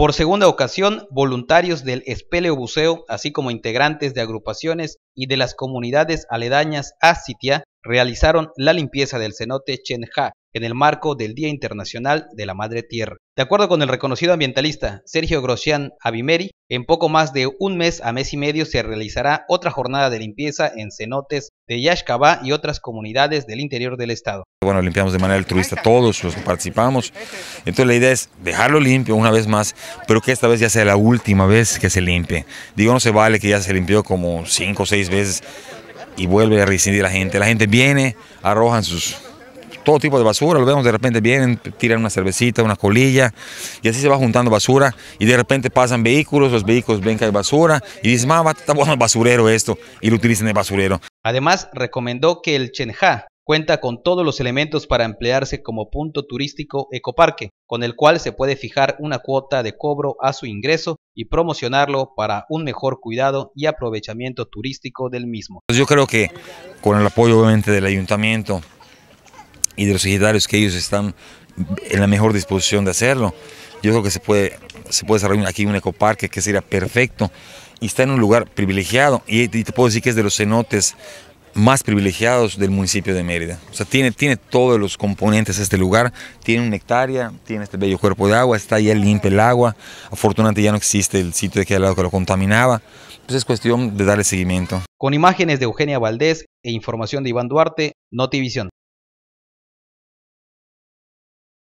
Por segunda ocasión, voluntarios del Buceo, así como integrantes de agrupaciones y de las comunidades aledañas a Sitia realizaron la limpieza del cenote Chenja en el marco del Día Internacional de la Madre Tierra. De acuerdo con el reconocido ambientalista Sergio Grocian Avimeri, en poco más de un mes a mes y medio se realizará otra jornada de limpieza en cenotes de Yashkabá y otras comunidades del interior del estado. Bueno, limpiamos de manera altruista todos los participamos. Entonces la idea es dejarlo limpio una vez más, pero que esta vez ya sea la última vez que se limpie. Digo, no se vale que ya se limpió como cinco o seis y vuelve a rescindir la gente. La gente viene, arrojan sus todo tipo de basura, lo vemos de repente vienen, tiran una cervecita, una colilla, y así se va juntando basura, y de repente pasan vehículos, los vehículos ven que hay basura, y dicen, mamá, está bueno el basurero esto, y lo utilizan el basurero. Además, recomendó que el Chenja Cuenta con todos los elementos para emplearse como punto turístico ecoparque, con el cual se puede fijar una cuota de cobro a su ingreso y promocionarlo para un mejor cuidado y aprovechamiento turístico del mismo. Pues yo creo que con el apoyo obviamente del ayuntamiento y de los secretarios que ellos están en la mejor disposición de hacerlo, yo creo que se puede, se puede desarrollar aquí un ecoparque que sería perfecto y está en un lugar privilegiado y, te puedo decir que es de los cenotes más privilegiados del municipio de Mérida. O sea, tiene, tiene todos los componentes este lugar, tiene una hectárea, tiene este bello cuerpo de agua, está ya limpia el agua, afortunadamente ya no existe el sitio de aquel lado que lo contaminaba, Entonces pues es cuestión de darle seguimiento. Con imágenes de Eugenia Valdés e información de Iván Duarte, Notivisión.